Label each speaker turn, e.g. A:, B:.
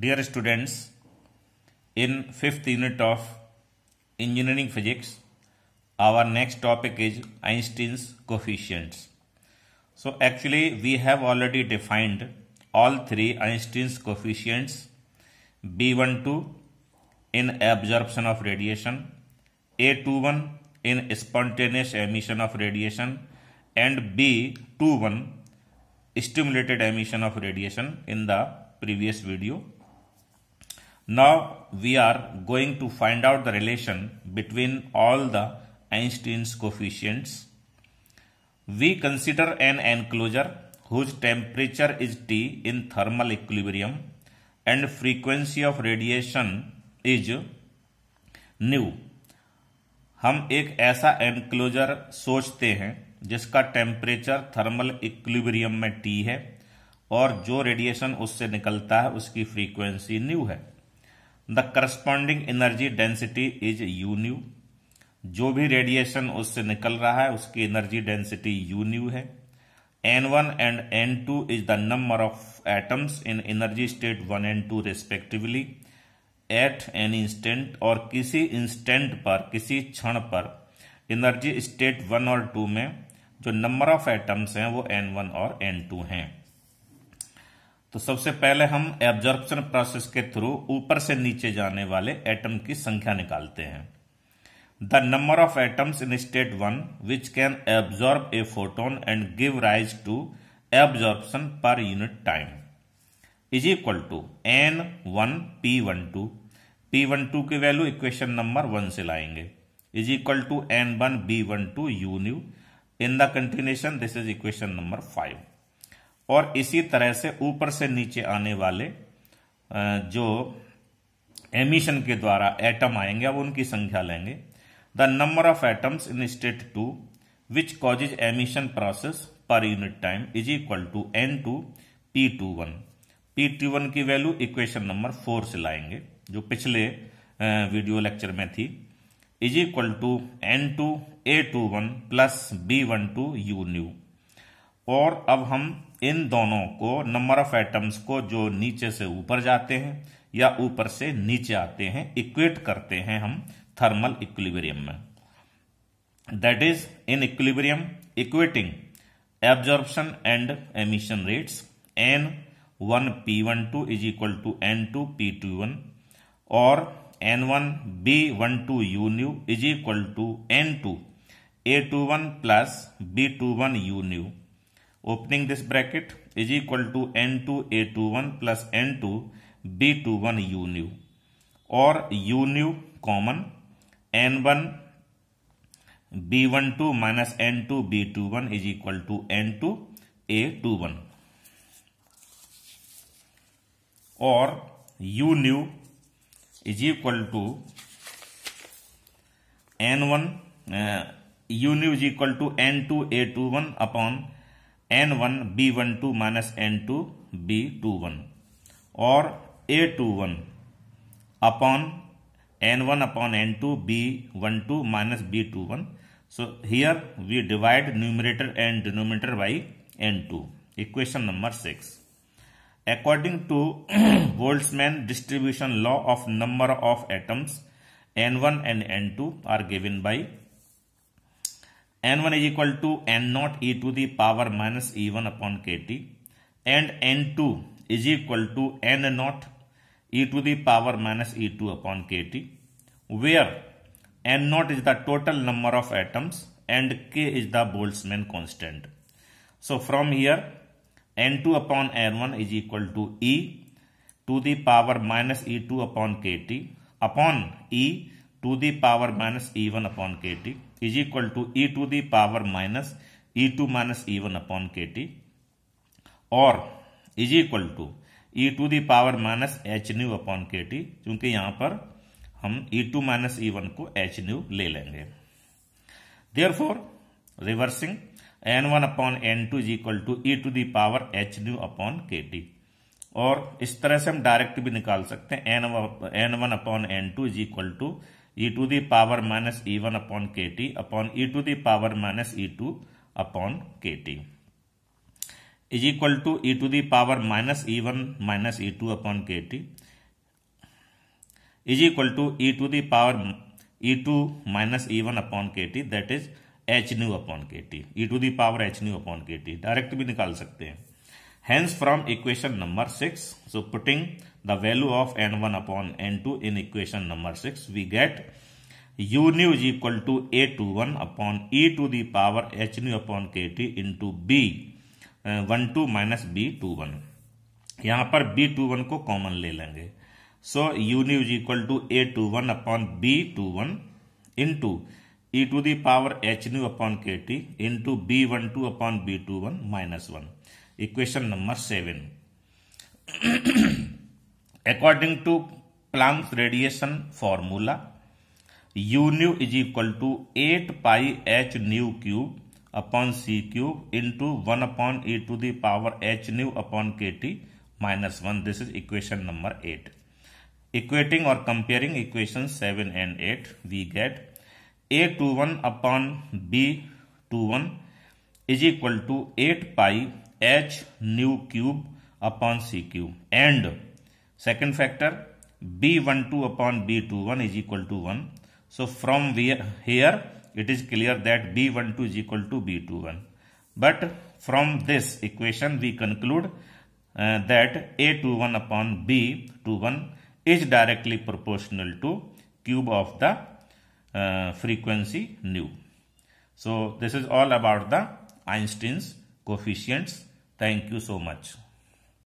A: Dear students, in 5th unit of Engineering Physics, our next topic is Einstein's coefficients. So actually we have already defined all three Einstein's coefficients B12 in absorption of radiation, A21 in spontaneous emission of radiation and B21 stimulated emission of radiation in the previous video Now we are going to find out the relation between all the Einstein's coefficients. We consider an enclosure whose temperature is T in thermal equilibrium and frequency of radiation is nu. हम एक ऐसा enclosure सोचते हैं जिसका temperature thermal equilibrium में T है और जो रेडिएशन उससे निकलता है उसकी फ्रीक्वेंसी न्यू है the corresponding energy density is u nu जो भी रेडिएशन उससे निकल रहा है उसकी एनर्जी डेंसिटी यू न्यू है N one and N two is the number of atoms in energy state one and two respectively at an instant और किसी इंस्टेंट पर किसी क्षण पर एनर्जी स्टेट वन और टू में जो नंबर ऑफ एटम्स हैं वो एन वन और एन टू हैं तो सबसे पहले हम एब्जॉर्प्शन प्रोसेस के थ्रू ऊपर से नीचे जाने वाले एटम की संख्या निकालते हैं the number of atoms in state one which can absorb a photon and give rise to absorption पर unit time is equal to N one P one two P one two की value equation number one से लाएंगे is equal to N one B one two u nu in the continuation this is equation number five और इसी तरह से ऊपर से नीचे आने वाले जो एमिशन के द्वारा एटम आएंगे अब उनकी संख्या लेंगे the number of atoms in state two which causes emission process पर unit time is equal to N two P two one P two one की वैल्यू इक्वेशन नंबर फोर से लाएंगे जो पिछले वीडियो लेक्चर में थी is equal to N two A two one plus B one two u nu और अब हम इन दोनों को नंबर ऑफ एटम्स को जो नीचे से ऊपर जाते हैं या ऊपर से नीचे आते हैं इक्वेट करते हैं हम थर्मल इक्विलिब्रियम में that is in equilibrium equating absorption and emission rates N one P one two is equal to N two P two one और N one B one two u nu is equal to N two A two one plus B two one u nu opening this bracket is equal to N two A two one plus N two B two one u nu और u nu common N one B one two minus N two B two one is equal to N two A two one और u nu is equal to N one u nu is equal to N two A two one upon N1 B12 minus N2 B21 or A21 upon N1 upon N2 B12 minus B21. So here we divide numerator and denominator by N2. Equation number 6. According to Boltzmann distribution law of number of atoms, N1 and N2 are given by n1 is equal to n naught e to the power minus e1 upon kt and n2 is equal to n naught e to the power minus e2 upon kt where n naught is the total number of atoms and k is the Boltzmann constant. So from here n2 upon n1 is equal to e to the power minus e2 upon kt upon e to the power minus e1 upon kt is equal to E to the power minus E two minus E one upon K T और is equal to E to the power minus H nu upon K T क्योंकि यहां पर हम E two minus E one को H nu ले लेंगे therefore reversing N one upon N two is equal to E to the power H nu upon K T और इस तरह से हम डायरेक्ट भी निकाल सकते हैं N N one upon N two is equal to E to the power minus E one upon K T upon E to the power minus E two upon K T is equal to E to the power minus E one minus E two upon K T is equal to E to the power E two minus E one upon K T that is H nu upon K T E to the power H nu upon K T direct भी निकाल सकते हैं Hence from equation number 6, so putting the value of n1 upon n2 in equation number 6, we get u nu is equal to a21 upon e to the power h nu upon kt into b one two minus B two one यहाँ पर B two one को common ले लेंगे so U nu is equal to A two one upon B two one into E to the power H nu upon K T into B one two upon B two one minus one equation number seven according to Planck's radiation formula U nu is equal to eight pi H new cube upon C cube into one upon E to the H nu upon K T minus one this is equation number eight equating और comparing equation seven and eight we get A two one upon B two one is equal to eight pi h nu cube upon c cube and second factor b12 upon b21 is equal to 1 so from here it is clear that b12 is equal to b21 but from this equation we conclude uh, that a21 upon b21 is directly proportional to cube of the uh, frequency nu so this is all about the einstein's coefficients Thank you so much.